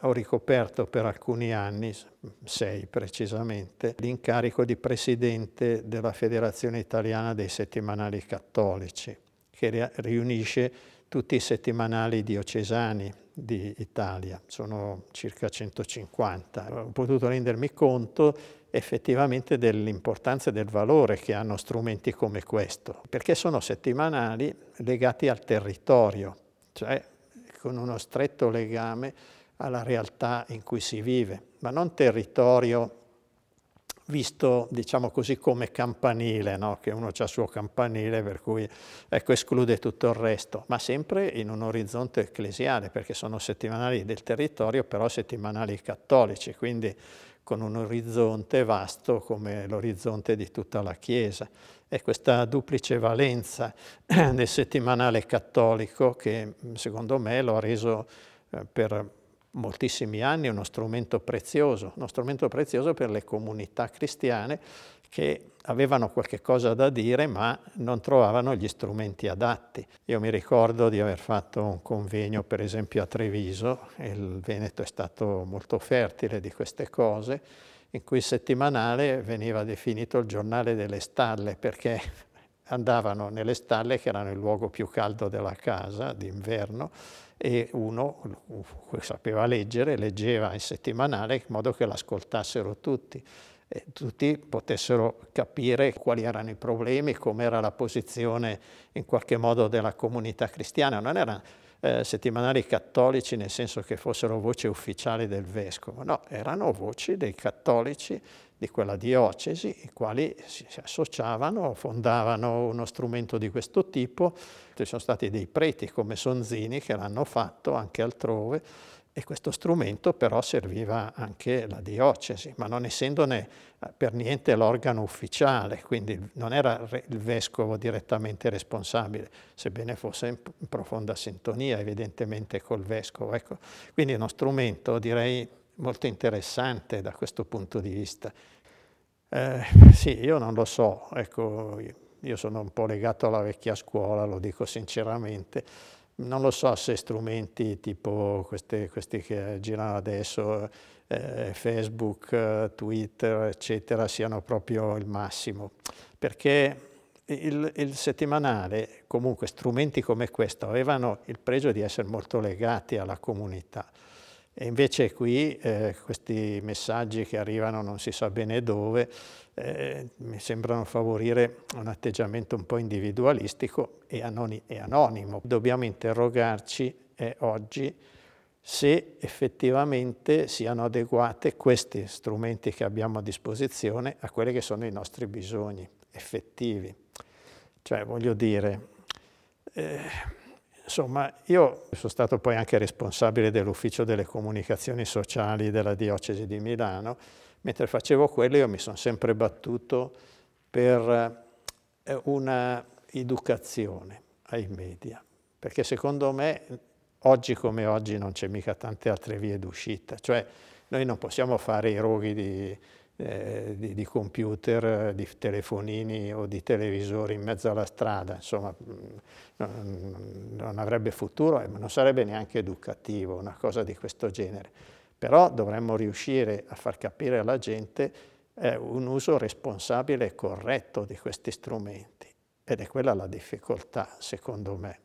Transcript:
ho ricoperto per alcuni anni, sei precisamente, l'incarico di presidente della Federazione Italiana dei Settimanali Cattolici, che riunisce tutti i settimanali diocesani di sono circa 150. Ho potuto rendermi conto effettivamente dell'importanza e del valore che hanno strumenti come questo, perché sono settimanali legati al territorio, cioè con uno stretto legame alla realtà in cui si vive, ma non territorio visto diciamo così come campanile, no? che uno ha il suo campanile per cui ecco, esclude tutto il resto, ma sempre in un orizzonte ecclesiale, perché sono settimanali del territorio, però settimanali cattolici, quindi con un orizzonte vasto come l'orizzonte di tutta la Chiesa. È questa duplice valenza del settimanale cattolico che secondo me lo ha reso eh, per moltissimi anni uno strumento prezioso, uno strumento prezioso per le comunità cristiane che avevano qualche cosa da dire ma non trovavano gli strumenti adatti. Io mi ricordo di aver fatto un convegno per esempio a Treviso, il Veneto è stato molto fertile di queste cose, in cui il settimanale veniva definito il giornale delle stalle perché andavano nelle stalle che erano il luogo più caldo della casa d'inverno e uno che sapeva leggere, leggeva in settimanale in modo che l'ascoltassero tutti e tutti potessero capire quali erano i problemi, com'era la posizione in qualche modo della comunità cristiana. Non era eh, settimanali cattolici nel senso che fossero voci ufficiali del vescovo, no, erano voci dei cattolici di quella diocesi, i quali si associavano, fondavano uno strumento di questo tipo. Ci sono stati dei preti come Sonzini che l'hanno fatto anche altrove e questo strumento però serviva anche la diocesi, ma non essendone eh, per niente l'organo ufficiale, quindi non era il vescovo direttamente responsabile, sebbene fosse in profonda sintonia evidentemente col vescovo. Ecco, quindi è uno strumento direi molto interessante da questo punto di vista. Eh, sì, io non lo so, ecco, io sono un po' legato alla vecchia scuola, lo dico sinceramente, non lo so se strumenti tipo queste, questi che girano adesso, eh, Facebook, Twitter, eccetera, siano proprio il massimo, perché il, il, settimanale, comunque strumenti come questo, avevano il pregio di essere molto legati alla comunità. E invece qui eh, questi messaggi che arrivano non si sa bene dove eh, mi sembrano favorire un atteggiamento un po' individualistico e, anoni e anonimo. Dobbiamo interrogarci eh, oggi se effettivamente siano adeguate questi strumenti che abbiamo a disposizione a quelli che sono i nostri bisogni effettivi. Cioè, voglio dire eh, Insomma, io sono stato poi anche responsabile dell'ufficio delle comunicazioni sociali della diocesi di Milano. Mentre facevo quello io mi sono sempre battuto per eh, una educazione ai media, perché secondo me oggi come oggi non c'è mica tante altre vie d'uscita, cioè noi non possiamo fare i roghi di eh, di, di, computer, di telefonini o di televisori in mezzo alla strada, insomma mm, non, mm, non avrebbe futuro e non sarebbe neanche educativo una cosa di questo genere. Però dovremmo riuscire a far capire alla gente eh, un uso responsabile e corretto di questi strumenti ed è quella la difficoltà, secondo me.